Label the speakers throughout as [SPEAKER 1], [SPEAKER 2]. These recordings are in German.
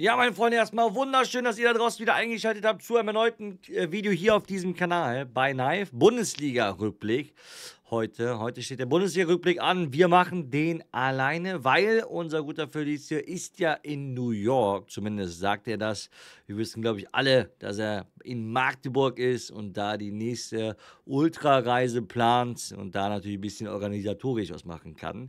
[SPEAKER 1] Ja, meine Freunde, erstmal wunderschön, dass ihr da draußen wieder eingeschaltet habt zu einem erneuten äh, Video hier auf diesem Kanal bei Knife. Bundesliga-Rückblick heute. Heute steht der Bundesliga-Rückblick an. Wir machen den alleine, weil unser guter Felicio ist ja in New York. Zumindest sagt er das. Wir wissen, glaube ich, alle, dass er in Magdeburg ist und da die nächste Ultra-Reise plant und da natürlich ein bisschen organisatorisch was machen kann.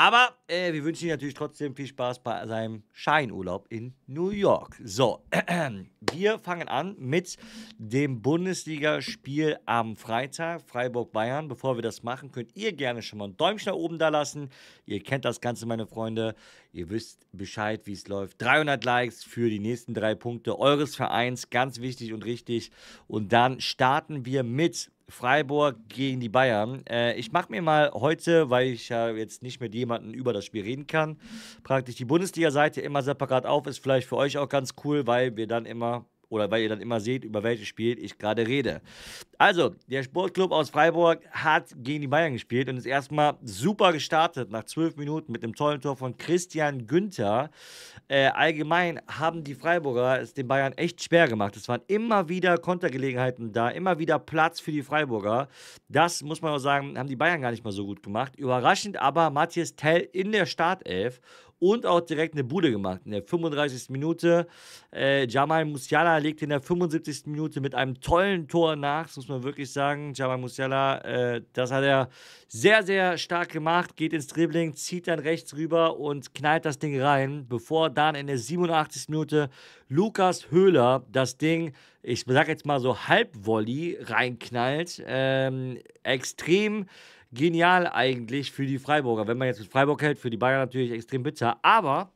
[SPEAKER 1] Aber äh, wir wünschen ihm natürlich trotzdem viel Spaß bei seinem Scheinurlaub in New York. So, wir fangen an mit dem Bundesligaspiel am Freitag, Freiburg-Bayern. Bevor wir das machen, könnt ihr gerne schon mal ein Däumchen nach oben da lassen. Ihr kennt das Ganze, meine Freunde. Ihr wisst Bescheid, wie es läuft. 300 Likes für die nächsten drei Punkte eures Vereins, ganz wichtig und richtig. Und dann starten wir mit Freiburg gegen die Bayern. Äh, ich mache mir mal heute, weil ich ja jetzt nicht mit jemandem über das Spiel reden kann, praktisch die Bundesliga-Seite immer separat auf. Ist vielleicht für euch auch ganz cool, weil wir dann immer oder weil ihr dann immer seht, über welches Spiel ich gerade rede. Also, der Sportclub aus Freiburg hat gegen die Bayern gespielt und ist erstmal super gestartet nach zwölf Minuten mit einem tollen Tor von Christian Günther. Äh, allgemein haben die Freiburger es den Bayern echt schwer gemacht. Es waren immer wieder Kontergelegenheiten da, immer wieder Platz für die Freiburger. Das muss man auch sagen, haben die Bayern gar nicht mal so gut gemacht. Überraschend aber Matthias Tell in der Startelf und auch direkt eine Bude gemacht. In der 35. Minute. Äh, Jamal Musiala legt in der 75. Minute mit einem tollen Tor nach, das muss man wirklich sagen. Jamal Musiala, äh, das hat er sehr, sehr stark gemacht. Geht ins Dribbling, zieht dann rechts rüber und knallt das Ding rein, bevor dann in der 87. Minute Lukas Höhler das Ding, ich sag jetzt mal so halbvolley reinknallt. Ähm, extrem genial eigentlich für die Freiburger. Wenn man jetzt mit Freiburg hält, für die Bayern natürlich extrem bitter. Aber,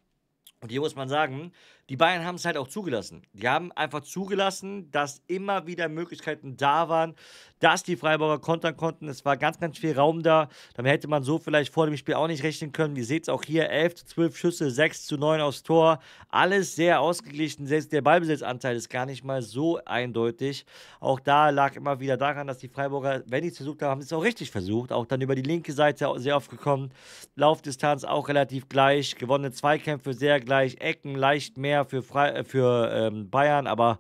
[SPEAKER 1] und hier muss man sagen, die Bayern haben es halt auch zugelassen. Die haben einfach zugelassen, dass immer wieder Möglichkeiten da waren, dass die Freiburger kontern konnten. Es war ganz, ganz viel Raum da. Damit hätte man so vielleicht vor dem Spiel auch nicht rechnen können. Ihr seht es auch hier: 11 zu 12 Schüsse, 6 zu 9 aufs Tor. Alles sehr ausgeglichen. Selbst der Ballbesitzanteil ist gar nicht mal so eindeutig. Auch da lag immer wieder daran, dass die Freiburger, wenn die es versucht haben, haben es auch richtig versucht. Auch dann über die linke Seite sehr oft gekommen. Laufdistanz auch relativ gleich. Gewonnene Zweikämpfe sehr gleich. Ecken leicht mehr. Neuer für, Fre äh, für ähm, Bayern, aber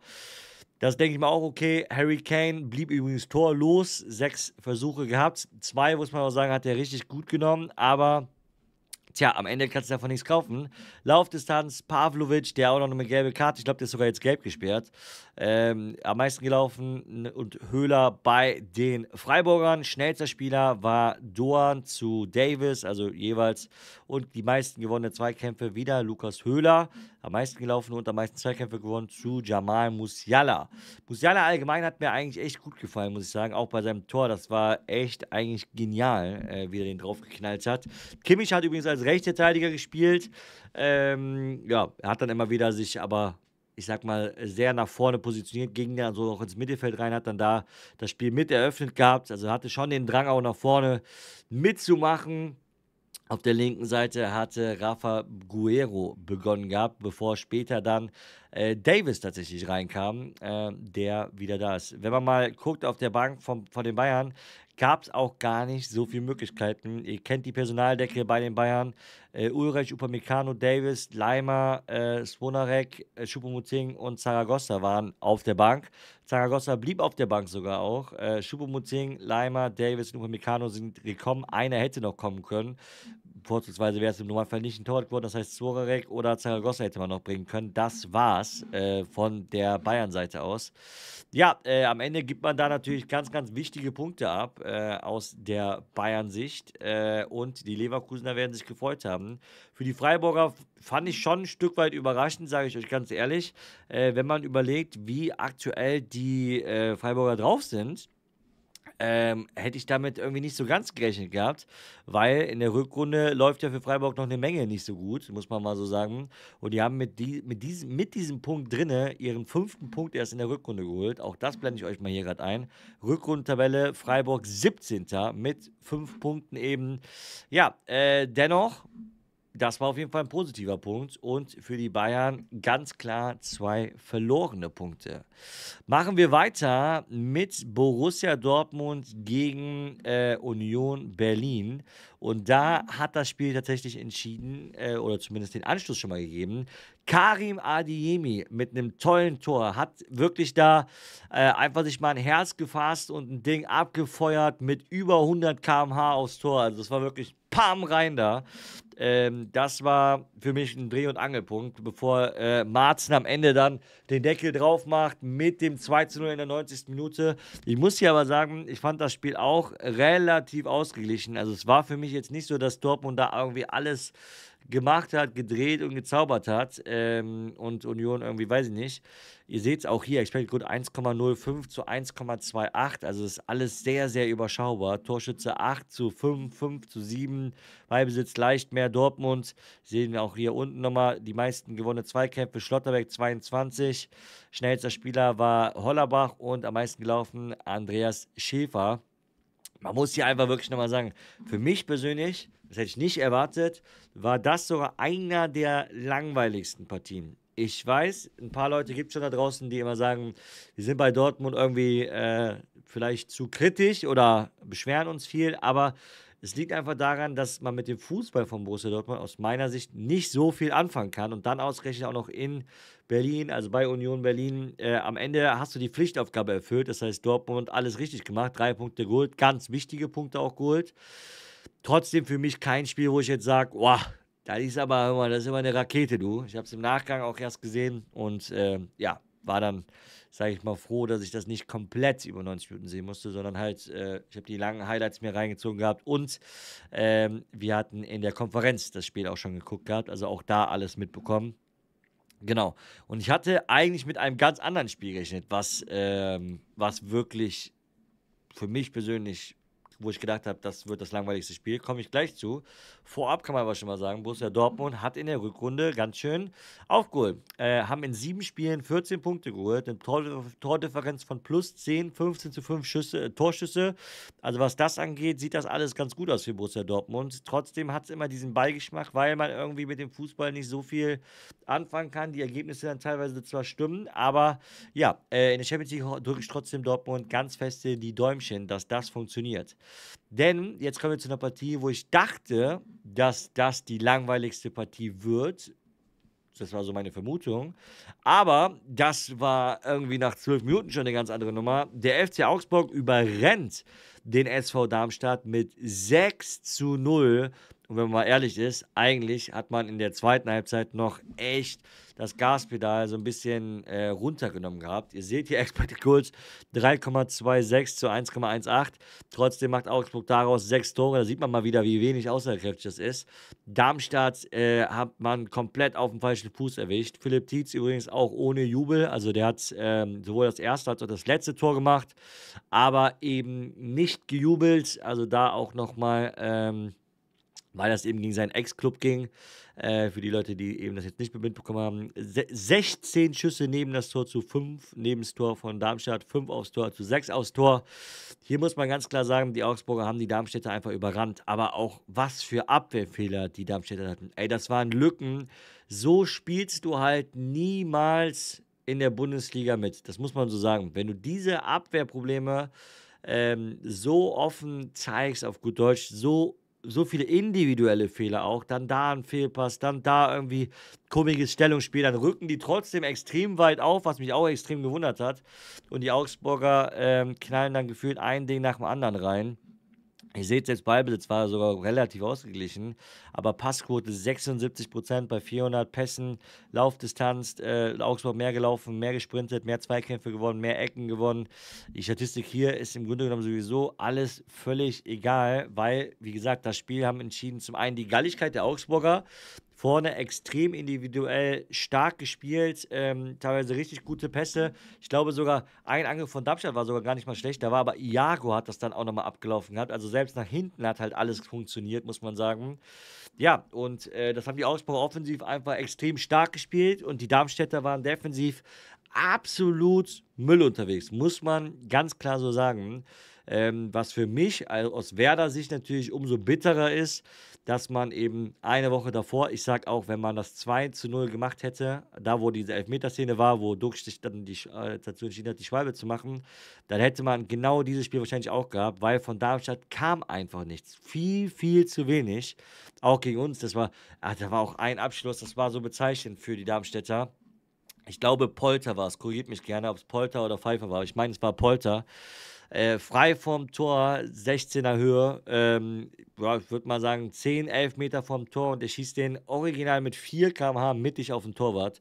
[SPEAKER 1] das denke ich mir auch okay. Harry Kane blieb übrigens torlos, sechs Versuche gehabt. Zwei, muss man auch sagen, hat er richtig gut genommen, aber Tja, am Ende kannst du davon nichts kaufen. Laufdistanz, Pavlovic, der auch noch eine gelbe Karte, ich glaube, der ist sogar jetzt gelb gesperrt. Ähm, am meisten gelaufen und Höhler bei den Freiburgern. Schnellster Spieler war Doan zu Davis, also jeweils. Und die meisten gewonnene Zweikämpfe wieder Lukas Höhler. Am meisten gelaufen und am meisten Zweikämpfe gewonnen zu Jamal Musiala. Musiala allgemein hat mir eigentlich echt gut gefallen, muss ich sagen. Auch bei seinem Tor, das war echt eigentlich genial, äh, wie er den draufgeknallt hat. Kimmich hat übrigens als als Rechtsverteidiger gespielt. Ähm, ja, er hat dann immer wieder sich aber ich sag mal, sehr nach vorne positioniert, ging dann so auch ins Mittelfeld rein, hat dann da das Spiel mit eröffnet gehabt. Also hatte schon den Drang auch nach vorne mitzumachen. Auf der linken Seite hatte Rafa Guerrero begonnen gehabt, bevor später dann äh, Davis tatsächlich reinkam, äh, der wieder da ist. Wenn man mal guckt auf der Bank vom, von den Bayern, gab es auch gar nicht so viele Möglichkeiten. Ihr kennt die Personaldecke bei den Bayern. Äh, Ulreich, Upamecano, Davis, Leimer, äh, Svonarek, äh, Schupomuzing und Zaragoza waren auf der Bank. Zaragoza blieb auf der Bank sogar auch. Äh, Schupomuzing, Leimer, Davis und Upamecano sind gekommen. Einer hätte noch kommen können vorzugsweise wäre es im Normalfall nicht ein Tor geworden. Das heißt, Zorarek oder Zaragoza hätte man noch bringen können. Das war's äh, von der Bayern-Seite aus. Ja, äh, am Ende gibt man da natürlich ganz, ganz wichtige Punkte ab äh, aus der Bayern-Sicht. Äh, und die Leverkusener werden sich gefreut haben. Für die Freiburger fand ich schon ein Stück weit überraschend, sage ich euch ganz ehrlich, äh, wenn man überlegt, wie aktuell die äh, Freiburger drauf sind ähm, hätte ich damit irgendwie nicht so ganz gerechnet gehabt, weil in der Rückrunde läuft ja für Freiburg noch eine Menge nicht so gut, muss man mal so sagen. Und die haben mit, die, mit, diesem, mit diesem Punkt drinne ihren fünften Punkt erst in der Rückrunde geholt. Auch das blende ich euch mal hier gerade ein. Rückrundentabelle Freiburg 17. mit fünf Punkten eben. Ja, äh, dennoch das war auf jeden Fall ein positiver Punkt und für die Bayern ganz klar zwei verlorene Punkte. Machen wir weiter mit Borussia Dortmund gegen äh, Union Berlin. Und da mhm. hat das Spiel tatsächlich entschieden äh, oder zumindest den Anschluss schon mal gegeben. Karim Adiemi mit einem tollen Tor hat wirklich da äh, einfach sich mal ein Herz gefasst und ein Ding abgefeuert mit über 100 km/h aufs Tor. Also es war wirklich pam rein da. Ähm, das war für mich ein Dreh- und Angelpunkt, bevor äh, Marzen am Ende dann den Deckel drauf macht mit dem 2 zu 0 in der 90. Minute. Ich muss hier aber sagen, ich fand das Spiel auch relativ ausgeglichen. Also es war für mich natürlich jetzt nicht so, dass Dortmund da irgendwie alles gemacht hat, gedreht und gezaubert hat. Ähm, und Union irgendwie, weiß ich nicht. Ihr seht es auch hier, Expected Goal 1,05 zu 1,28. Also ist alles sehr, sehr überschaubar. Torschütze 8 zu 5, 5 zu 7. Beibesitz leicht mehr Dortmund. Sehen wir auch hier unten nochmal die meisten gewonnene Zweikämpfe. Schlotterbeck 22. Schnellster Spieler war Hollerbach und am meisten gelaufen Andreas Schäfer man muss hier einfach wirklich nochmal sagen, für mich persönlich, das hätte ich nicht erwartet, war das sogar einer der langweiligsten Partien. Ich weiß, ein paar Leute gibt es schon da draußen, die immer sagen, wir sind bei Dortmund irgendwie äh, vielleicht zu kritisch oder beschweren uns viel, aber es liegt einfach daran, dass man mit dem Fußball von Borussia Dortmund aus meiner Sicht nicht so viel anfangen kann und dann ausgerechnet auch noch in Berlin, also bei Union Berlin. Äh, am Ende hast du die Pflichtaufgabe erfüllt, das heißt Dortmund alles richtig gemacht, drei Punkte geholt, ganz wichtige Punkte auch geholt. Trotzdem für mich kein Spiel, wo ich jetzt sage, wow, das ist aber, hör mal, das ist immer eine Rakete, du. Ich habe es im Nachgang auch erst gesehen und äh, ja, war dann sage ich mal, froh, dass ich das nicht komplett über 90 Minuten sehen musste, sondern halt, äh, ich habe die langen Highlights mir reingezogen gehabt und ähm, wir hatten in der Konferenz das Spiel auch schon geguckt gehabt, also auch da alles mitbekommen. Genau. Und ich hatte eigentlich mit einem ganz anderen Spiel gerechnet, was, ähm, was wirklich für mich persönlich wo ich gedacht habe, das wird das langweiligste Spiel, komme ich gleich zu. Vorab kann man aber schon mal sagen, Borussia Dortmund hat in der Rückrunde ganz schön aufgeholt. Äh, haben in sieben Spielen 14 Punkte geholt, eine Tor Tordifferenz von plus 10, 15 zu 5 Schüsse, äh, Torschüsse. Also was das angeht, sieht das alles ganz gut aus für Borussia Dortmund. Trotzdem hat es immer diesen Beigeschmack, weil man irgendwie mit dem Fußball nicht so viel anfangen kann. Die Ergebnisse dann teilweise zwar stimmen, aber ja, äh, in der Champions League drücke ich trotzdem Dortmund ganz feste die Däumchen, dass das funktioniert. Denn jetzt kommen wir zu einer Partie, wo ich dachte, dass das die langweiligste Partie wird. Das war so meine Vermutung. Aber das war irgendwie nach zwölf Minuten schon eine ganz andere Nummer. Der FC Augsburg überrennt den SV Darmstadt mit 6 zu 0 und wenn man mal ehrlich ist, eigentlich hat man in der zweiten Halbzeit noch echt das Gaspedal so ein bisschen äh, runtergenommen gehabt. Ihr seht hier Expected Goals 3,26 zu 1,18. Trotzdem macht Augsburg daraus sechs Tore. Da sieht man mal wieder, wie wenig außerkräftig das ist. Darmstadt äh, hat man komplett auf dem falschen Fuß erwischt. Philipp Tietz übrigens auch ohne Jubel. Also der hat ähm, sowohl das erste als auch das letzte Tor gemacht, aber eben nicht gejubelt. Also da auch nochmal... Ähm, weil das eben gegen seinen Ex-Club ging. Äh, für die Leute, die eben das jetzt nicht mitbekommen haben. Se 16 Schüsse neben das Tor zu 5, neben das Tor von Darmstadt, 5 aufs Tor zu 6 aufs Tor. Hier muss man ganz klar sagen, die Augsburger haben die Darmstädter einfach überrannt. Aber auch was für Abwehrfehler die Darmstädter hatten. Ey, das waren Lücken. So spielst du halt niemals in der Bundesliga mit. Das muss man so sagen. Wenn du diese Abwehrprobleme ähm, so offen zeigst, auf gut Deutsch, so so viele individuelle Fehler auch, dann da ein Fehlpass, dann da irgendwie komisches Stellungsspiel, dann rücken die trotzdem extrem weit auf, was mich auch extrem gewundert hat. Und die Augsburger ähm, knallen dann gefühlt ein Ding nach dem anderen rein. Ihr seht selbst Ballbesitz war sogar relativ ausgeglichen, aber Passquote 76 Prozent bei 400 Pässen, Laufdistanz, äh, Augsburg mehr gelaufen, mehr gesprintet, mehr Zweikämpfe gewonnen, mehr Ecken gewonnen. Die Statistik hier ist im Grunde genommen sowieso alles völlig egal, weil, wie gesagt, das Spiel haben entschieden zum einen die Galligkeit der Augsburger, vorne extrem individuell stark gespielt, ähm, teilweise richtig gute Pässe. Ich glaube sogar, ein Angriff von Darmstadt war sogar gar nicht mal schlecht, da war aber Iago hat das dann auch nochmal abgelaufen gehabt. Also selbst nach hinten hat halt alles funktioniert, muss man sagen. Ja, und äh, das haben die Augsburg offensiv einfach extrem stark gespielt und die Darmstädter waren defensiv absolut Müll unterwegs, muss man ganz klar so sagen. Ähm, was für mich aus Werder-Sicht natürlich umso bitterer ist, dass man eben eine Woche davor, ich sage auch, wenn man das 2 zu 0 gemacht hätte, da wo diese Elfmeterszene war, wo Duxch sich dann die, äh, dazu entschieden hat, die Schwalbe zu machen, dann hätte man genau dieses Spiel wahrscheinlich auch gehabt, weil von Darmstadt kam einfach nichts. Viel, viel zu wenig. Auch gegen uns. Das war, ach, da war auch ein Abschluss, das war so bezeichnend für die Darmstädter. Ich glaube, Polter war es. Korrigiert mich gerne, ob es Polter oder Pfeiffer war. Ich meine, es war Polter. Äh, frei vom Tor, 16er Höhe. Ähm, ja, ich würde mal sagen, 10, 11 Meter vom Tor und er schießt den original mit 4 km/h mittig auf den Torwart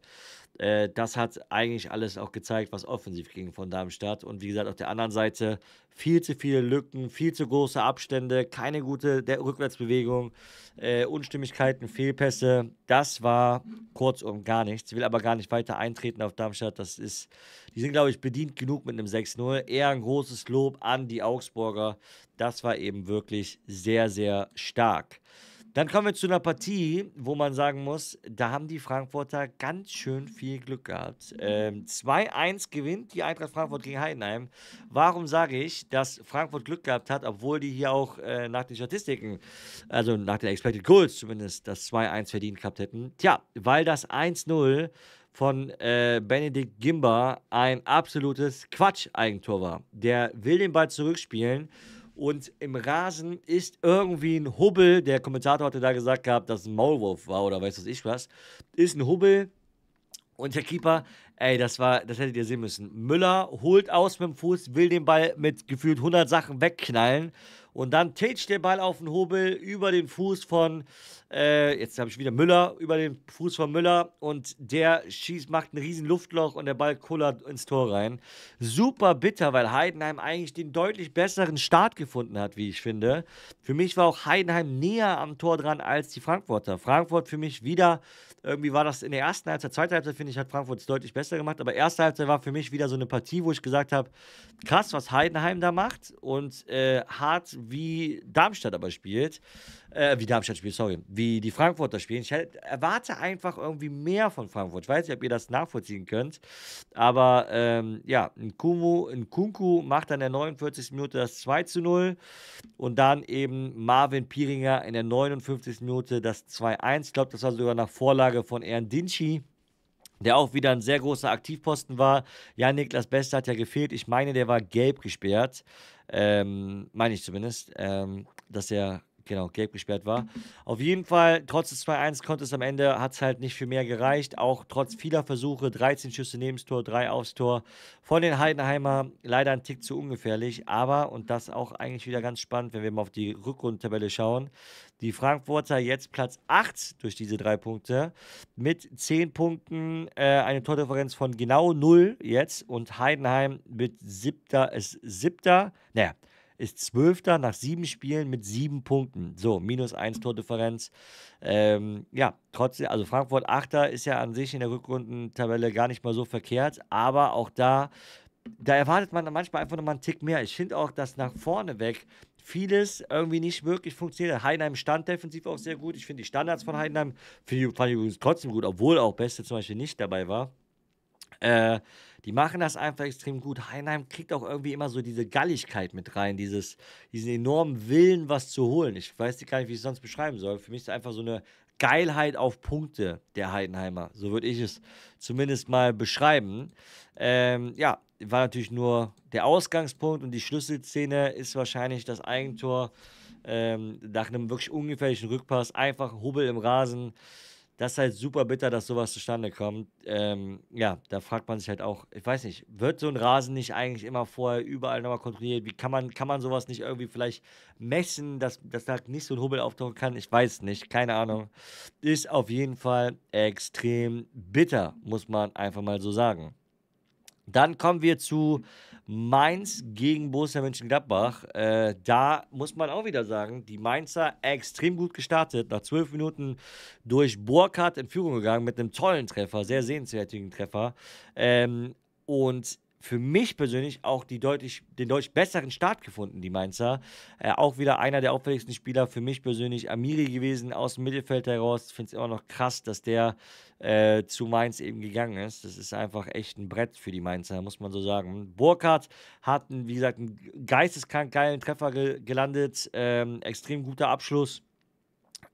[SPEAKER 1] äh, das hat eigentlich alles auch gezeigt, was offensiv ging von Darmstadt. Und wie gesagt, auf der anderen Seite viel zu viele Lücken, viel zu große Abstände, keine gute der Rückwärtsbewegung, äh, Unstimmigkeiten, Fehlpässe. Das war kurzum gar nichts. Ich will aber gar nicht weiter eintreten auf Darmstadt. Das ist, die sind, glaube ich, bedient genug mit einem 6-0. Eher ein großes Lob an die Augsburger. Das war eben wirklich sehr, sehr stark. Dann kommen wir zu einer Partie, wo man sagen muss, da haben die Frankfurter ganz schön viel Glück gehabt. Ähm, 2-1 gewinnt die Eintracht Frankfurt gegen Heidenheim. Warum sage ich, dass Frankfurt Glück gehabt hat, obwohl die hier auch äh, nach den Statistiken, also nach den Expected Goals zumindest, das 2-1 verdient gehabt hätten? Tja, weil das 1-0 von äh, Benedikt Gimba ein absolutes Quatsch-Eigentor war. Der will den Ball zurückspielen und im Rasen ist irgendwie ein Hubbel, der Kommentator hatte da gesagt gehabt, dass ein Maulwurf war oder weiß was ich was, ist ein Hubbel und der Keeper Ey, das war, das hättet ihr sehen müssen. Müller holt aus mit dem Fuß, will den Ball mit gefühlt 100 Sachen wegknallen. Und dann tätscht der Ball auf den Hobel über den Fuß von, äh, jetzt habe ich wieder Müller, über den Fuß von Müller. Und der schießt, macht ein riesen Luftloch und der Ball kullert ins Tor rein. Super bitter, weil Heidenheim eigentlich den deutlich besseren Start gefunden hat, wie ich finde. Für mich war auch Heidenheim näher am Tor dran als die Frankfurter. Frankfurt für mich wieder, irgendwie war das in der ersten Halbzeit, zweiten Halbzeit, finde ich, hat Frankfurt es deutlich besser Fenster gemacht, aber erste Halbzeit war für mich wieder so eine Partie, wo ich gesagt habe, krass, was Heidenheim da macht und äh, hart wie Darmstadt aber spielt, äh, wie Darmstadt spielt, sorry, wie die Frankfurter spielen. Ich halt, erwarte einfach irgendwie mehr von Frankfurt. Ich weiß nicht, ob ihr das nachvollziehen könnt, aber ähm, ja, ein Kumu, ein Kunku macht dann in der 49. Minute das 2 zu 0 und dann eben Marvin Pieringer in der 59. Minute das 2-1. Ich glaube, das war sogar nach Vorlage von Ern Dinschi der auch wieder ein sehr großer Aktivposten war. Ja, Niklas Beste hat ja gefehlt. Ich meine, der war gelb gesperrt. Ähm, meine ich zumindest, ähm, dass er genau, gelb gesperrt war. Auf jeden Fall, trotz des 2-1 konnte es am Ende, hat es halt nicht viel mehr gereicht. Auch trotz vieler Versuche, 13 Schüsse neben das Tor, 3 aufs Tor. Von den Heidenheimer leider ein Tick zu ungefährlich. Aber, und das auch eigentlich wieder ganz spannend, wenn wir mal auf die Rückrundentabelle schauen, die Frankfurter jetzt Platz 8 durch diese drei Punkte mit 10 Punkten, äh, eine Tordifferenz von genau 0 jetzt und Heidenheim mit 7. ist siebter, naja, ist Zwölfter nach sieben Spielen mit sieben Punkten. So, minus eins mhm. Tordifferenz. Ähm, ja, trotzdem, also Frankfurt Achter ist ja an sich in der Rückrundentabelle gar nicht mal so verkehrt, aber auch da, da erwartet man manchmal einfach nochmal einen Tick mehr. Ich finde auch, dass nach vorne weg vieles irgendwie nicht wirklich funktioniert. Heidenheim stand defensiv auch sehr gut. Ich finde die Standards von Heidenheim, fand ich übrigens trotzdem gut, obwohl auch Beste zum Beispiel nicht dabei war. Äh, die machen das einfach extrem gut. Heinheim kriegt auch irgendwie immer so diese Galligkeit mit rein, dieses, diesen enormen Willen, was zu holen. Ich weiß gar nicht, wie ich es sonst beschreiben soll. Für mich ist es einfach so eine Geilheit auf Punkte der Heidenheimer. So würde ich es zumindest mal beschreiben. Ähm, ja, war natürlich nur der Ausgangspunkt und die Schlüsselszene ist wahrscheinlich das Eigentor ähm, nach einem wirklich ungefährlichen Rückpass. Einfach Hubbel im Rasen das ist halt super bitter, dass sowas zustande kommt. Ähm, ja, da fragt man sich halt auch, ich weiß nicht, wird so ein Rasen nicht eigentlich immer vorher überall nochmal kontrolliert? Wie kann man, kann man sowas nicht irgendwie vielleicht messen, dass, dass da halt nicht so ein Hubbel auftauchen kann? Ich weiß nicht, keine Ahnung. Ist auf jeden Fall extrem bitter, muss man einfach mal so sagen. Dann kommen wir zu Mainz gegen Borussia Mönchengladbach. Äh, da muss man auch wieder sagen, die Mainzer extrem gut gestartet. Nach zwölf Minuten durch Burkhardt in Führung gegangen mit einem tollen Treffer, sehr sehenswertigen Treffer. Ähm, und für mich persönlich auch die deutlich, den deutlich besseren Start gefunden, die Mainzer. Äh, auch wieder einer der auffälligsten Spieler für mich persönlich, Amiri gewesen aus dem Mittelfeld heraus. Ich finde es immer noch krass, dass der äh, zu Mainz eben gegangen ist. Das ist einfach echt ein Brett für die Mainzer, muss man so sagen. Burkhardt hat, wie gesagt, einen geisteskrank geilen Treffer ge gelandet. Ähm, extrem guter Abschluss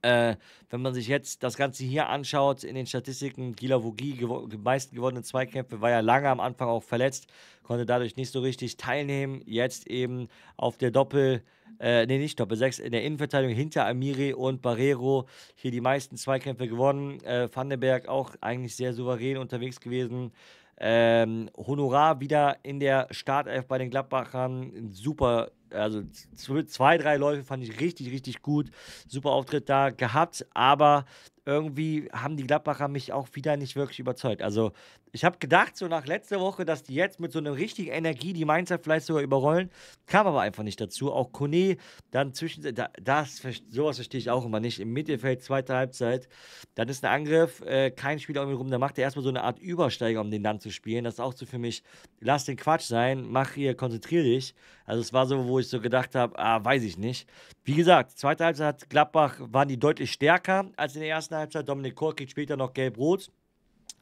[SPEAKER 1] äh, wenn man sich jetzt das Ganze hier anschaut, in den Statistiken, Gila Vogie, gewo meisten gewonnene Zweikämpfe, war ja lange am Anfang auch verletzt, konnte dadurch nicht so richtig teilnehmen. Jetzt eben auf der Doppel, äh, nee, nicht Doppel 6, in der Innenverteidigung hinter Amiri und Barrero hier die meisten Zweikämpfe gewonnen. Äh, Vandenberg auch eigentlich sehr souverän unterwegs gewesen. Ähm, Honorar wieder in der Startelf bei den Gladbachern. Ein super also zwei, drei Läufe fand ich richtig, richtig gut. Super Auftritt da gehabt, aber irgendwie haben die Gladbacher mich auch wieder nicht wirklich überzeugt. Also ich habe gedacht, so nach letzter Woche, dass die jetzt mit so einer richtigen Energie die Mainzer vielleicht sogar überrollen, kam aber einfach nicht dazu. Auch Kone dann zwischen, da, das, sowas verstehe ich auch immer nicht. Im Mittelfeld, zweite Halbzeit, dann ist ein Angriff, äh, kein Spieler um ihn rum, da macht er erstmal so eine Art Übersteiger, um den dann zu spielen. Das ist auch so für mich, lass den Quatsch sein, mach hier, konzentrier dich. Also es war so, wo ich so gedacht habe, ah, weiß ich nicht. Wie gesagt, zweite Halbzeit hat Gladbach, waren die deutlich stärker als in der ersten Halbzeit. Halbzeit. Dominik Korkic später noch gelb-rot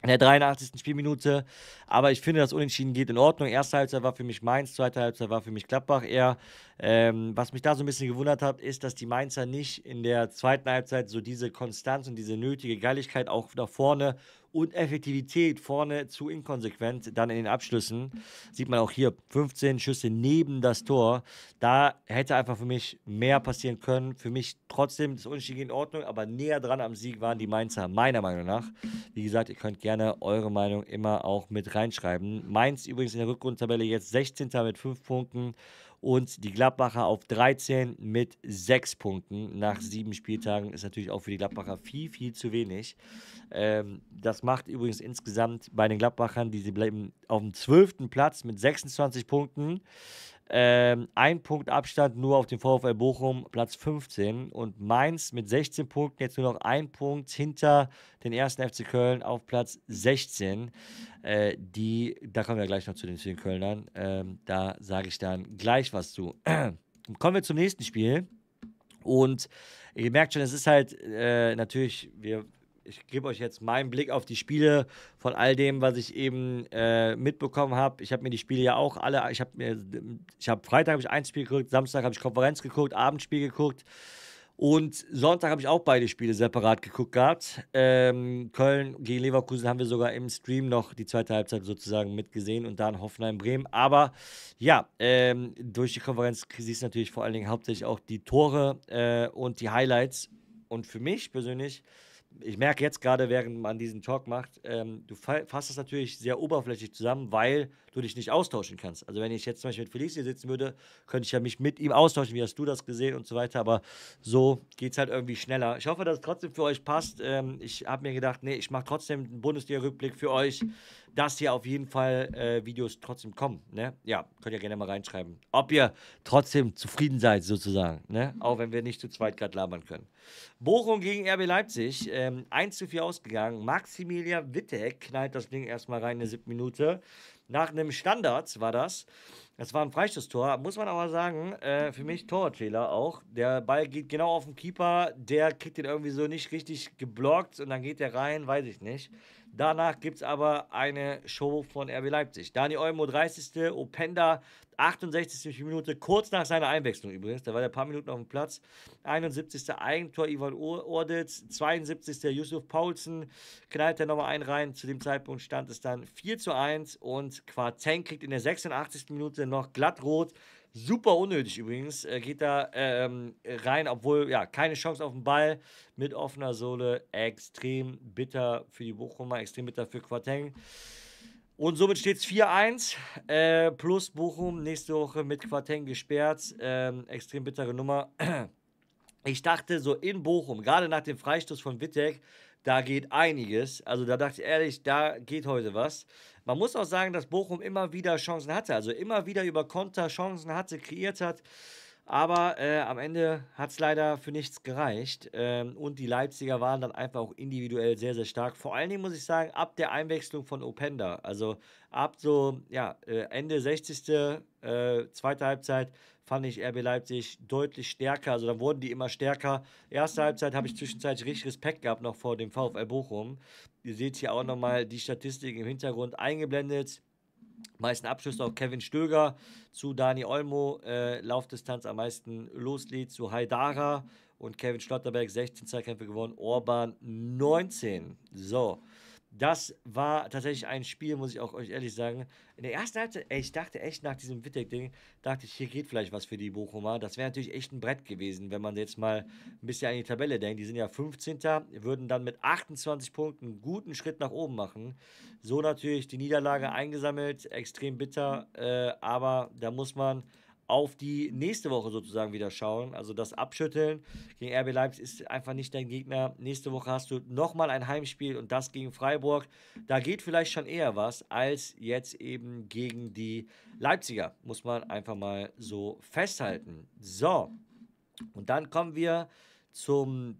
[SPEAKER 1] in der 83. Spielminute. Aber ich finde, das Unentschieden geht in Ordnung. Erste Halbzeit war für mich Mainz, zweite Halbzeit war für mich Gladbach eher. Ähm, was mich da so ein bisschen gewundert hat, ist, dass die Mainzer nicht in der zweiten Halbzeit so diese Konstanz und diese nötige Geiligkeit auch da vorne und Effektivität vorne zu inkonsequent dann in den Abschlüssen. Sieht man auch hier 15 Schüsse neben das Tor. Da hätte einfach für mich mehr passieren können. Für mich trotzdem das Unentschieden in Ordnung, aber näher dran am Sieg waren die Mainzer, meiner Meinung nach. Wie gesagt, ihr könnt gerne gerne eure Meinung immer auch mit reinschreiben. Mainz übrigens in der Rückrundentabelle jetzt 16. mit 5 Punkten und die Gladbacher auf 13 mit 6 Punkten. Nach sieben Spieltagen ist natürlich auch für die Gladbacher viel, viel zu wenig. Ähm, das macht übrigens insgesamt bei den Gladbachern, die sie bleiben auf dem 12. Platz mit 26 Punkten. Ähm, ein Punkt Abstand nur auf dem VfL Bochum, Platz 15. Und Mainz mit 16 Punkten, jetzt nur noch ein Punkt hinter den ersten FC Köln auf Platz 16. Äh, die, da kommen wir gleich noch zu den, vielen Kölnern. Ähm, da sage ich dann gleich was zu. kommen wir zum nächsten Spiel. Und ihr merkt schon, es ist halt äh, natürlich, wir ich gebe euch jetzt meinen Blick auf die Spiele von all dem, was ich eben äh, mitbekommen habe. Ich habe mir die Spiele ja auch alle, ich habe mir, ich habe Freitag habe ich ein Spiel geguckt, Samstag habe ich Konferenz geguckt, Abendspiel geguckt. Und Sonntag habe ich auch beide Spiele separat geguckt gehabt. Ähm, Köln gegen Leverkusen haben wir sogar im Stream noch die zweite Halbzeit sozusagen mitgesehen und dann Hoffenheim-Bremen. Aber ja, ähm, durch die Konferenz siehst du natürlich vor allen Dingen hauptsächlich auch die Tore äh, und die Highlights. Und für mich persönlich ich merke jetzt gerade, während man diesen Talk macht, ähm, du fasst das natürlich sehr oberflächlich zusammen, weil du dich nicht austauschen kannst. Also wenn ich jetzt zum Beispiel mit Felix hier sitzen würde, könnte ich ja mich mit ihm austauschen, wie hast du das gesehen und so weiter, aber so geht es halt irgendwie schneller. Ich hoffe, dass es trotzdem für euch passt. Ähm, ich habe mir gedacht, nee, ich mache trotzdem einen Bundesliga-Rückblick für euch dass hier auf jeden Fall äh, Videos trotzdem kommen. Ne? Ja, könnt ihr gerne mal reinschreiben. Ob ihr trotzdem zufrieden seid, sozusagen. Ne? Auch wenn wir nicht zu zweit gerade labern können. Bochum gegen RB Leipzig. Ähm, 1 zu 4 ausgegangen. Maximilian Witteck knallt das Ding erstmal rein in der siebten Minute. Nach einem Standard war das. Das war ein Freistoßtor. Muss man aber sagen, äh, für mich Torwartfehler auch. Der Ball geht genau auf den Keeper. Der kriegt den irgendwie so nicht richtig geblockt und dann geht der rein, weiß ich nicht. Danach gibt es aber eine Show von RB Leipzig. Dani Olmo 30. Openda 68. Minute, kurz nach seiner Einwechslung übrigens. Da war der paar Minuten auf dem Platz. 71. Eigentor Ivan Orditz. 72. Yusuf Paulsen knallt er nochmal ein rein. Zu dem Zeitpunkt stand es dann 4 zu 1 und Quarteng kriegt in der 86. Minute noch glatt rot. Super unnötig übrigens. Äh, geht da ähm, rein, obwohl, ja, keine Chance auf den Ball. Mit offener Sohle. Extrem bitter für die Bochumer, extrem bitter für Quarteng. Und somit steht es 4-1 äh, plus Bochum nächste Woche mit Quarteng gesperrt. Ähm, extrem bittere Nummer. Ich dachte so in Bochum, gerade nach dem Freistoß von Wittek, da geht einiges. Also da dachte ich ehrlich, da geht heute was. Man muss auch sagen, dass Bochum immer wieder Chancen hatte, also immer wieder über Konter Chancen hatte, kreiert hat. Aber äh, am Ende hat es leider für nichts gereicht. Ähm, und die Leipziger waren dann einfach auch individuell sehr, sehr stark. Vor allen Dingen muss ich sagen, ab der Einwechslung von Openda, also ab so ja, äh, Ende 60. Äh, zweite Halbzeit, fand ich RB Leipzig deutlich stärker. Also da wurden die immer stärker. Erste Halbzeit habe ich zwischenzeitlich richtig Respekt gehabt noch vor dem VfL Bochum. Ihr seht hier auch nochmal die Statistiken im Hintergrund eingeblendet. Meisten Abschlüsse auf Kevin Stöger zu Dani Olmo. Äh, Laufdistanz am meisten Loslied zu Haidara und Kevin Schlotterberg 16 Zweikämpfe gewonnen. Orban 19. So. Das war tatsächlich ein Spiel, muss ich auch euch ehrlich sagen. In der ersten Halbzeit, ey, ich dachte echt nach diesem Wittek-Ding, dachte ich, hier geht vielleicht was für die Bochumer. Das wäre natürlich echt ein Brett gewesen, wenn man jetzt mal ein bisschen an die Tabelle denkt. Die sind ja 15. würden dann mit 28 Punkten einen guten Schritt nach oben machen. So natürlich die Niederlage eingesammelt, extrem bitter, äh, aber da muss man auf die nächste Woche sozusagen wieder schauen. Also das Abschütteln gegen RB Leipzig ist einfach nicht dein Gegner. Nächste Woche hast du nochmal ein Heimspiel und das gegen Freiburg. Da geht vielleicht schon eher was als jetzt eben gegen die Leipziger. Muss man einfach mal so festhalten. So, und dann kommen wir zum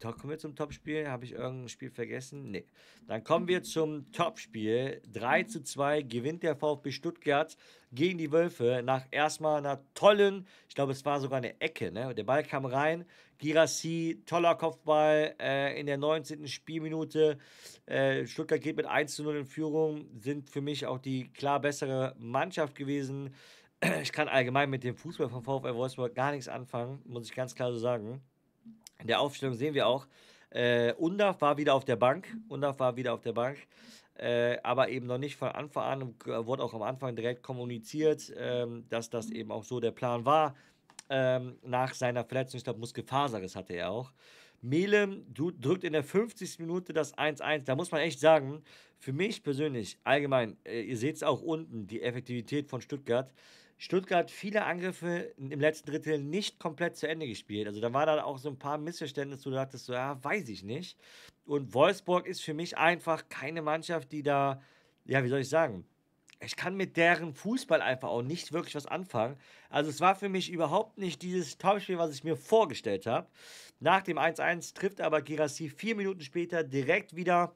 [SPEAKER 1] kommen wir zum Topspiel? Habe ich irgendein Spiel vergessen? Nee. Dann kommen wir zum Topspiel. 3 zu 2 gewinnt der VfB Stuttgart gegen die Wölfe nach erstmal einer tollen, ich glaube, es war sogar eine Ecke, ne? Der Ball kam rein. Girassi, toller Kopfball äh, in der 19. Spielminute. Äh, Stuttgart geht mit 1 zu 0 in Führung, sind für mich auch die klar bessere Mannschaft gewesen. Ich kann allgemein mit dem Fußball von VfL Wolfsburg gar nichts anfangen, muss ich ganz klar so sagen. In der Aufstellung sehen wir auch, äh, Undaf war wieder auf der Bank. Undaf war wieder auf der Bank. Äh, aber eben noch nicht von Anfang an, wurde auch am Anfang direkt kommuniziert, ähm, dass das eben auch so der Plan war. Ähm, nach seiner Verletzung, ich glaube, Muskelfaserriss hatte er auch. Melem drückt in der 50. Minute das 1-1. Da muss man echt sagen, für mich persönlich, allgemein, äh, ihr seht es auch unten, die Effektivität von Stuttgart. Stuttgart viele Angriffe im letzten Drittel nicht komplett zu Ende gespielt. Also da war dann auch so ein paar Missverständnisse, wo du dachtest, so, ja, weiß ich nicht. Und Wolfsburg ist für mich einfach keine Mannschaft, die da, ja, wie soll ich sagen, ich kann mit deren Fußball einfach auch nicht wirklich was anfangen. Also es war für mich überhaupt nicht dieses Topspiel, was ich mir vorgestellt habe. Nach dem 1-1 trifft aber Girassi vier Minuten später direkt wieder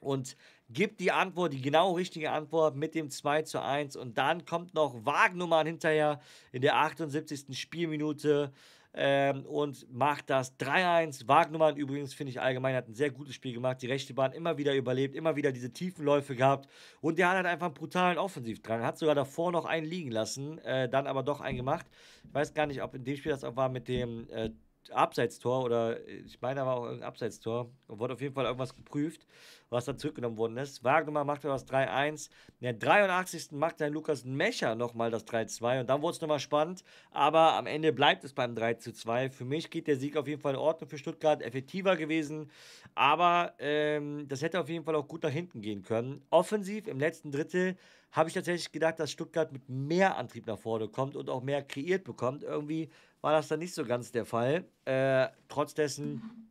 [SPEAKER 1] und gibt die Antwort, die genau richtige Antwort mit dem 2 zu 1. Und dann kommt noch Wagnumann hinterher in der 78. Spielminute ähm, und macht das 3-1. Wagnumann übrigens, finde ich allgemein, hat ein sehr gutes Spiel gemacht. Die rechte Bahn immer wieder überlebt, immer wieder diese tiefen Läufe gehabt. Und der hat halt einfach einen brutalen Offensivdrang. Hat sogar davor noch einen liegen lassen, äh, dann aber doch einen gemacht. Ich weiß gar nicht, ob in dem Spiel das auch war mit dem. Äh, Abseitstor oder äh, ich meine, da war auch ein Abseitstor. und Wurde auf jeden Fall irgendwas geprüft, was dann zurückgenommen worden ist. Wagner machte das 3-1. In der 83. macht dann Lukas Mecher nochmal das 3-2 und dann wurde es nochmal spannend. Aber am Ende bleibt es beim 3-2. Für mich geht der Sieg auf jeden Fall in Ordnung für Stuttgart. Effektiver gewesen, aber ähm, das hätte auf jeden Fall auch gut nach hinten gehen können. Offensiv im letzten Drittel habe ich tatsächlich gedacht, dass Stuttgart mit mehr Antrieb nach vorne kommt und auch mehr kreiert bekommt. Irgendwie war das dann nicht so ganz der Fall. Äh, trotz dessen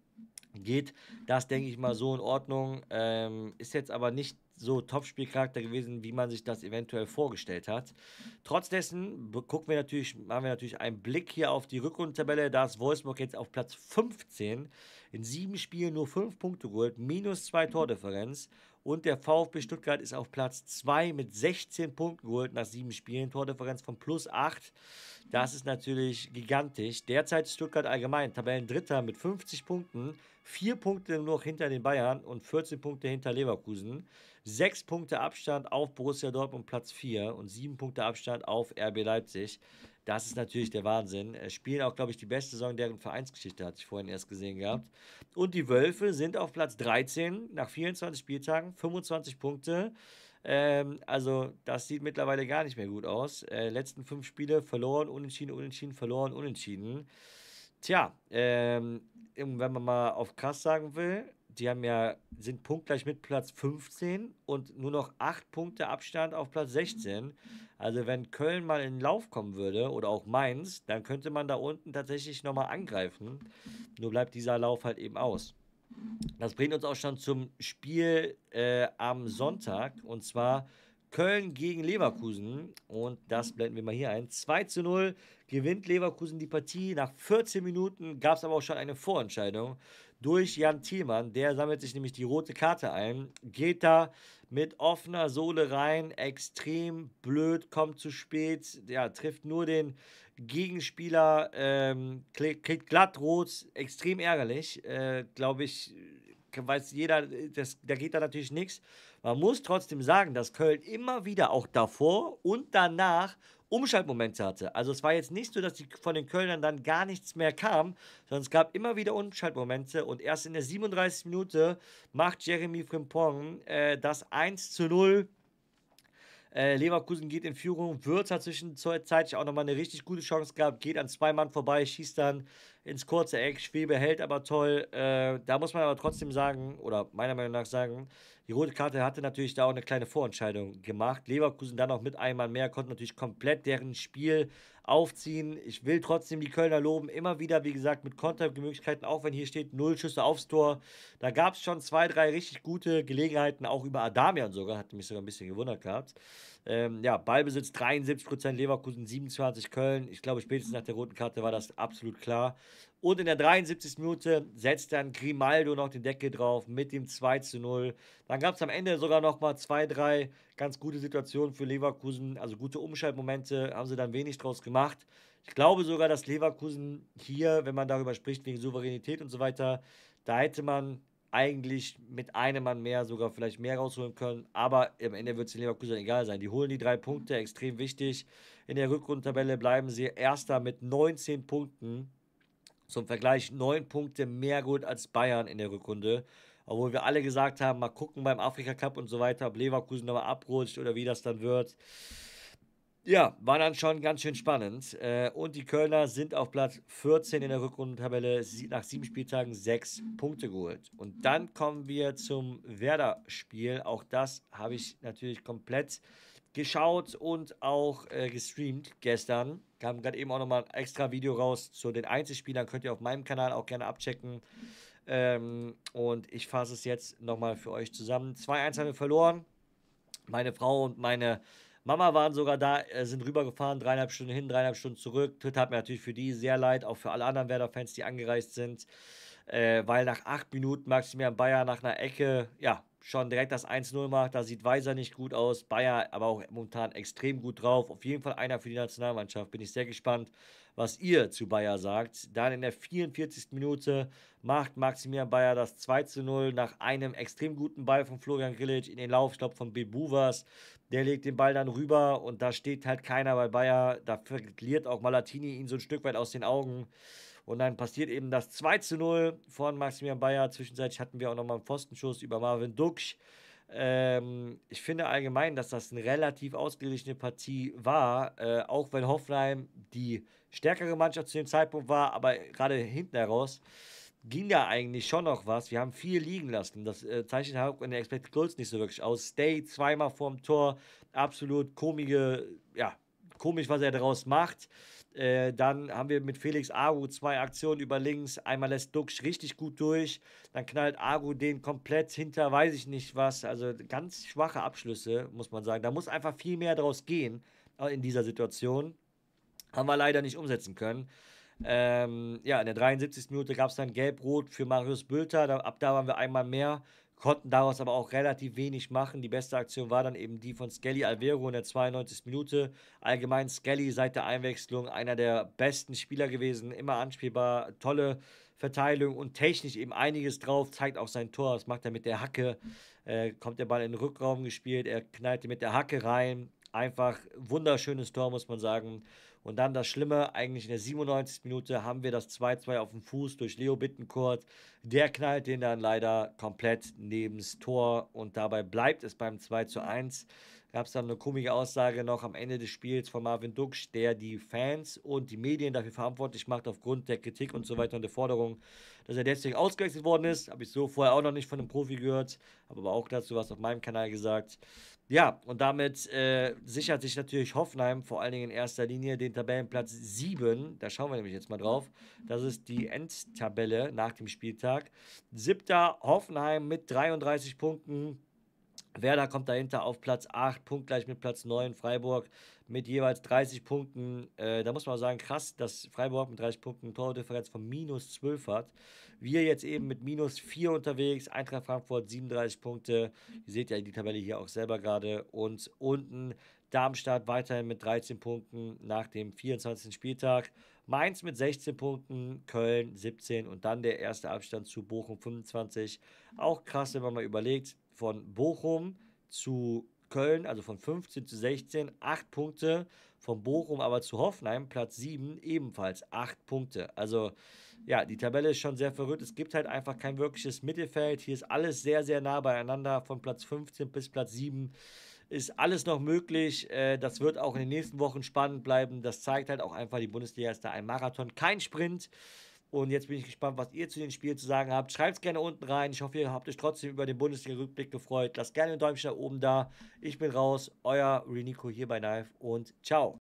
[SPEAKER 1] geht das, denke ich mal, so in Ordnung. Ähm, ist jetzt aber nicht so Topspielcharakter gewesen, wie man sich das eventuell vorgestellt hat. Trotz dessen gucken wir natürlich, machen wir natürlich einen Blick hier auf die Rückrundentabelle. Da ist Wolfsburg jetzt auf Platz 15. In sieben Spielen nur fünf Punkte geholt, minus zwei Tordifferenz. Und der VfB Stuttgart ist auf Platz 2 mit 16 Punkten geholt nach sieben Spielen. Tordifferenz von plus 8. Das ist natürlich gigantisch. Derzeit ist Stuttgart allgemein Tabellendritter mit 50 Punkten. Vier Punkte nur noch hinter den Bayern und 14 Punkte hinter Leverkusen. Sechs Punkte Abstand auf Borussia Dortmund Platz 4 und sieben Punkte Abstand auf RB Leipzig. Das ist natürlich der Wahnsinn. Spielen auch, glaube ich, die beste Saison deren Vereinsgeschichte, hatte ich vorhin erst gesehen gehabt. Und die Wölfe sind auf Platz 13 nach 24 Spieltagen, 25 Punkte. Ähm, also, das sieht mittlerweile gar nicht mehr gut aus. Äh, letzten fünf Spiele verloren, unentschieden, unentschieden, verloren, unentschieden. Tja, ähm, wenn man mal auf krass sagen will, die haben ja, sind punktgleich mit Platz 15 und nur noch 8 Punkte Abstand auf Platz 16. Also wenn Köln mal in den Lauf kommen würde oder auch Mainz, dann könnte man da unten tatsächlich nochmal angreifen. Nur bleibt dieser Lauf halt eben aus. Das bringt uns auch schon zum Spiel äh, am Sonntag und zwar Köln gegen Leverkusen und das blenden wir mal hier ein. 2 zu 0 gewinnt Leverkusen die Partie. Nach 14 Minuten gab es aber auch schon eine Vorentscheidung durch Jan Thielmann. Der sammelt sich nämlich die rote Karte ein, geht da mit offener Sohle rein, extrem blöd, kommt zu spät, ja, trifft nur den Gegenspieler, ähm, kriegt glatt rot, extrem ärgerlich. Äh, Glaube ich, äh, weiß jeder, das, da geht da natürlich nichts. Man muss trotzdem sagen, dass Köln immer wieder auch davor und danach Umschaltmomente hatte. Also es war jetzt nicht so, dass die, von den Kölnern dann gar nichts mehr kam, sondern es gab immer wieder Umschaltmomente und erst in der 37. Minute macht Jeremy Frimpong äh, das 1 zu 0 äh, Leverkusen geht in Führung. Würz hat zwischenzeitlich auch nochmal eine richtig gute Chance gehabt, geht an zwei Mann vorbei, schießt dann ins kurze Eck, Schwebe hält aber toll. Äh, da muss man aber trotzdem sagen, oder meiner Meinung nach sagen, die rote Karte hatte natürlich da auch eine kleine Vorentscheidung gemacht. Leverkusen dann auch mit einmal mehr, konnte natürlich komplett deren Spiel aufziehen. Ich will trotzdem die Kölner loben. Immer wieder, wie gesagt, mit Kontermöglichkeiten, auch wenn hier steht, null Schüsse aufs Tor. Da gab es schon zwei, drei richtig gute Gelegenheiten, auch über Adamian sogar, hat mich sogar ein bisschen gewundert gehabt. Ähm, ja, Ballbesitz 73% Leverkusen, 27 Köln. Ich glaube, spätestens nach der roten Karte war das absolut klar. Und in der 73. Minute setzt dann Grimaldo noch den Deckel drauf mit dem 2 zu 0. Dann gab es am Ende sogar nochmal zwei, drei ganz gute Situationen für Leverkusen. Also gute Umschaltmomente haben sie dann wenig draus gemacht. Ich glaube sogar, dass Leverkusen hier, wenn man darüber spricht, wegen Souveränität und so weiter, da hätte man eigentlich mit einem Mann mehr sogar vielleicht mehr rausholen können. Aber am Ende wird es den Leverkusen egal sein. Die holen die drei Punkte, extrem wichtig. In der Rückrundtabelle bleiben sie Erster mit 19 Punkten. Zum Vergleich neun Punkte mehr gut als Bayern in der Rückrunde. Obwohl wir alle gesagt haben, mal gucken beim Afrika Cup und so weiter, ob Leverkusen nochmal abrutscht oder wie das dann wird. Ja, war dann schon ganz schön spannend. Äh, und die Kölner sind auf Platz 14 in der Rückrundentabelle nach sieben Spieltagen sechs Punkte geholt. Und dann kommen wir zum Werder-Spiel. Auch das habe ich natürlich komplett geschaut und auch äh, gestreamt gestern. Kam gerade eben auch nochmal ein extra Video raus zu den Einzelspielern. Könnt ihr auf meinem Kanal auch gerne abchecken. Ähm, und ich fasse es jetzt nochmal für euch zusammen. 2-1 haben wir verloren. Meine Frau und meine Mama waren sogar da, äh, sind rübergefahren, dreieinhalb Stunden hin, dreieinhalb Stunden zurück. Das hat mir natürlich für die sehr leid, auch für alle anderen Werder-Fans, die angereist sind. Äh, weil nach acht Minuten Maximilian Bayer nach einer Ecke, ja, schon direkt das 1-0 macht. Da sieht Weiser nicht gut aus. Bayer aber auch momentan extrem gut drauf. Auf jeden Fall einer für die Nationalmannschaft. Bin ich sehr gespannt, was ihr zu Bayer sagt. Dann in der 44. Minute macht Maximilian Bayer das 2-0 nach einem extrem guten Ball von Florian Grillitsch in den Laufstopp von Bebuvas. Der legt den Ball dann rüber und da steht halt keiner bei Bayer. Da verliert auch Malatini ihn so ein Stück weit aus den Augen. Und dann passiert eben das 2 zu 0 von Maximilian Bayer. Zwischenzeitlich hatten wir auch nochmal einen Pfostenschuss über Marvin Duksch. Ähm, ich finde allgemein, dass das eine relativ ausgeglichene Partie war, äh, auch wenn Hoffenheim die stärkere Mannschaft zu dem Zeitpunkt war, aber gerade hinten heraus ging ja eigentlich schon noch was. Wir haben viel liegen lassen. Das äh, zeichnet auch in der Expected Goals nicht so wirklich aus. Stay zweimal vorm Tor, absolut komische, ja, komisch, was er daraus macht. Äh, dann haben wir mit Felix Agu zwei Aktionen über links. Einmal lässt Dux richtig gut durch, dann knallt Agu den komplett hinter, weiß ich nicht was. Also ganz schwache Abschlüsse, muss man sagen. Da muss einfach viel mehr draus gehen äh, in dieser Situation. Haben wir leider nicht umsetzen können. Ähm, ja, in der 73. Minute gab es dann Gelb-Rot für Marius Bülter. Da, ab da waren wir einmal mehr, konnten daraus aber auch relativ wenig machen. Die beste Aktion war dann eben die von Skelly Alvero in der 92. Minute. Allgemein Skelly seit der Einwechslung einer der besten Spieler gewesen, immer anspielbar, tolle Verteilung und technisch eben einiges drauf, zeigt auch sein Tor. Das macht er mit der Hacke, äh, kommt der Ball in den Rückraum gespielt, er knallte mit der Hacke rein. Einfach wunderschönes Tor, muss man sagen. Und dann das Schlimme, eigentlich in der 97. Minute haben wir das 2-2 auf dem Fuß durch Leo Bittencourt. Der knallt den dann leider komplett nebens Tor und dabei bleibt es beim 2-1. Gab es dann eine komische Aussage noch am Ende des Spiels von Marvin Duksch, der die Fans und die Medien dafür verantwortlich macht, aufgrund der Kritik und so weiter und der Forderung, dass er deswegen ausgewechselt worden ist. Habe ich so vorher auch noch nicht von einem Profi gehört, habe aber auch dazu was auf meinem Kanal gesagt. Ja, und damit äh, sichert sich natürlich Hoffenheim vor allen Dingen in erster Linie den Tabellenplatz 7. Da schauen wir nämlich jetzt mal drauf. Das ist die Endtabelle nach dem Spieltag. Siebter Hoffenheim mit 33 Punkten. Werder kommt dahinter auf Platz 8, punktgleich mit Platz 9, Freiburg mit jeweils 30 Punkten. Äh, da muss man auch sagen, krass, dass Freiburg mit 30 Punkten Tordifferenz von minus 12 hat. Wir jetzt eben mit minus 4 unterwegs, Eintracht Frankfurt 37 Punkte. Ihr seht ja die Tabelle hier auch selber gerade. Und unten Darmstadt weiterhin mit 13 Punkten nach dem 24. Spieltag. Mainz mit 16 Punkten, Köln 17 und dann der erste Abstand zu Bochum 25. Auch krass, wenn man mal überlegt, von Bochum zu Köln, also von 15 zu 16, 8 Punkte. Von Bochum aber zu Hoffenheim, Platz 7, ebenfalls 8 Punkte. Also ja, die Tabelle ist schon sehr verrückt. Es gibt halt einfach kein wirkliches Mittelfeld. Hier ist alles sehr, sehr nah beieinander. Von Platz 15 bis Platz 7 ist alles noch möglich. Äh, das wird auch in den nächsten Wochen spannend bleiben. Das zeigt halt auch einfach, die Bundesliga ist da ein Marathon, kein Sprint. Und jetzt bin ich gespannt, was ihr zu den Spielen zu sagen habt. Schreibt es gerne unten rein. Ich hoffe, ihr habt euch trotzdem über den Bundesliga-Rückblick gefreut. Lasst gerne ein Däumchen da oben da. Ich bin raus, euer Renico hier bei Knife und ciao.